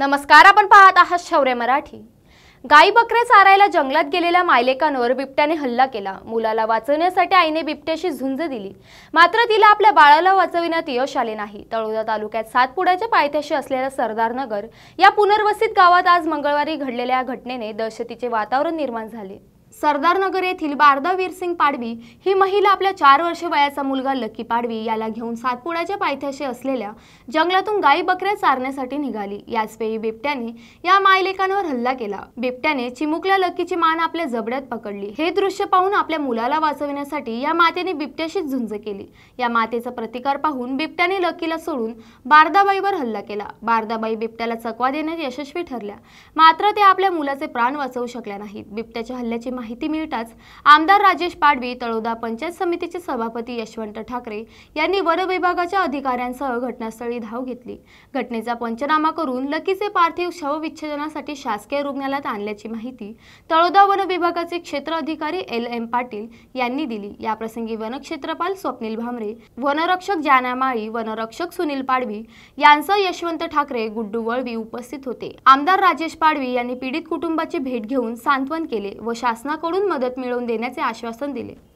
नमस्कार आपण पाहत आहात शौर्य मराठी गाई बकरे चारायला जंगलात गेलेल्या मायलेकांवर बिबट्याने हल्ला केला मुलाला वाचवण्यासाठी आईने बिबट्याशी झुंज दिली मात्र तिला आपल्या बाळाला वाचविण्यात यश आले नाही तळोदा तालुक्यात सातपुड्याच्या पायथ्याशी असलेल्या सरदार नगर या पुनर्वसित गावात आज मंगळवारी घडलेल्या या घटनेने दहशतीचे वातावरण निर्माण झाले सरदारनगर येथील बारदा वीरसिंग पाडवी ही महिला आपल्या चार वर्षे वयाचा मुलगा लक्की पाडवी याला घेऊन सातपुड्याच्या पायथ्याशी असलेल्या जंगलातून गायी बकऱ्या चारण्यासाठी निघाली याच बिबट्याने या मायलेकांवर हल्ला केला बिबट्याने चिमुकल्या लकीची मान आपल्या जबड्यात पकडली हे दृश्य पाहून आपल्या मुलाला वाचविण्यासाठी या मातेने बिबट्याशीच झुंज केली या मातेचा प्रतिकार पाहून बिबट्याने लकीला सोडून बारदाबाईवर हल्ला केला बारदाबाई बिबट्याला चकवा देण्यात यशस्वी ठरल्या मात्र ते आपल्या मुलाचे प्राण वाचवू शकल्या नाहीत बिबट्याच्या हल्ल्याची माहिती मिळताच आमदार राजेश पाडवी तळोदा पंचायत समितीचे सभापती यशवंत ठाकरे यांनी वन विभागाच्या अधिकाऱ्यांसह घटनास्थळी धाव घेतली घटनेचा पंचनामा करून लकीचे पार्थिव शवविच्छेदनासाठी शासकीय रुग्णालयात आणल्याची माहिती तळोदा वन विभागाचे क्षेत्र अधिकारी एल एम पाटील यांनी दिली याप्रसंगी वनक्षेत्रपाल स्वप्नील भामरे वनरक्षक जाना माळी वनरक्षक सुनील पाडवी यांसह यशवंत ठाकरे गुड्डू वळवी उपस्थित होते आमदार राजेश पाडवी यांनी पीडित कुटुंबाची भेट घेऊन सांत्वन केले व शासना शासनाकडून मदत मिळवून देण्याचे आश्वासन दिले